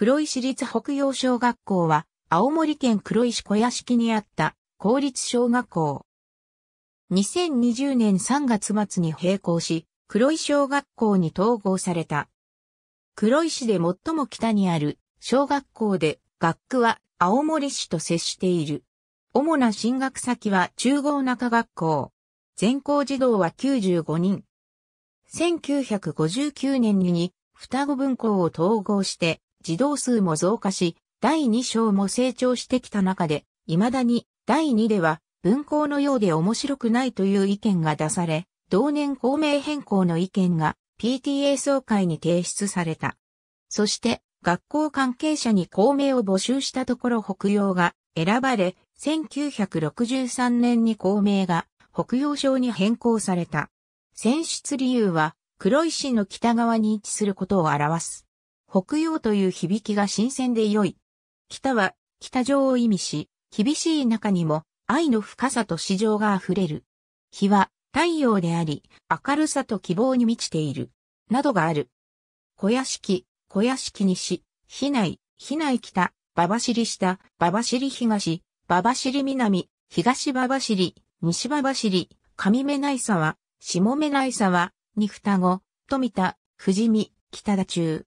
黒井市立北洋小学校は、青森県黒井市小屋敷にあった公立小学校。2020年3月末に閉校し、黒井小学校に統合された。黒井市で最も北にある小学校で、学区は青森市と接している。主な進学先は中央中学校。全校児童は95人。1959年に双子分校を統合して児童数も増加し、第2章も成長してきた中で、未だに第2では文校のようで面白くないという意見が出され、同年校名変更の意見が PTA 総会に提出された。そして学校関係者に校名を募集したところ北洋が選ばれ、1963年に校名が北洋省に変更された。選出理由は黒石の北側に位置することを表す。北洋という響きが新鮮で良い。北は、北上を意味し、厳しい中にも、愛の深さと市場が溢れる。日は、太陽であり、明るさと希望に満ちている。などがある。小屋敷、小屋敷西、避内、避内北、馬場尻下、馬場尻東、馬場尻南、東馬場尻、西馬場尻、上目内沢、下目内沢、に双子、富田、富士見、北田中。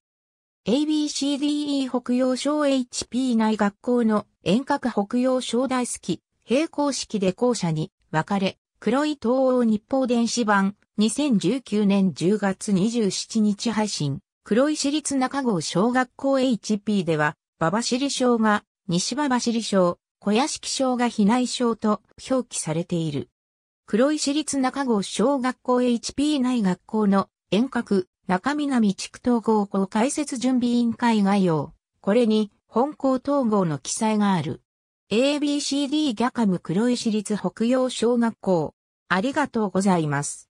ABCDE 北洋小 HP 内学校の遠隔北洋小大好き、平行式で校舎に分かれ、黒い東欧日報電子版2019年10月27日配信、黒石立中郷小学校 HP では、馬場尻小が西馬場尻小、小屋敷小が避内小と表記されている。黒石立中郷小学校 HP 内学校の遠隔中南地区統合校開設準備委員会概要。これに、本校統合の記載がある。ABCD ギャカム黒石立北洋小学校。ありがとうございます。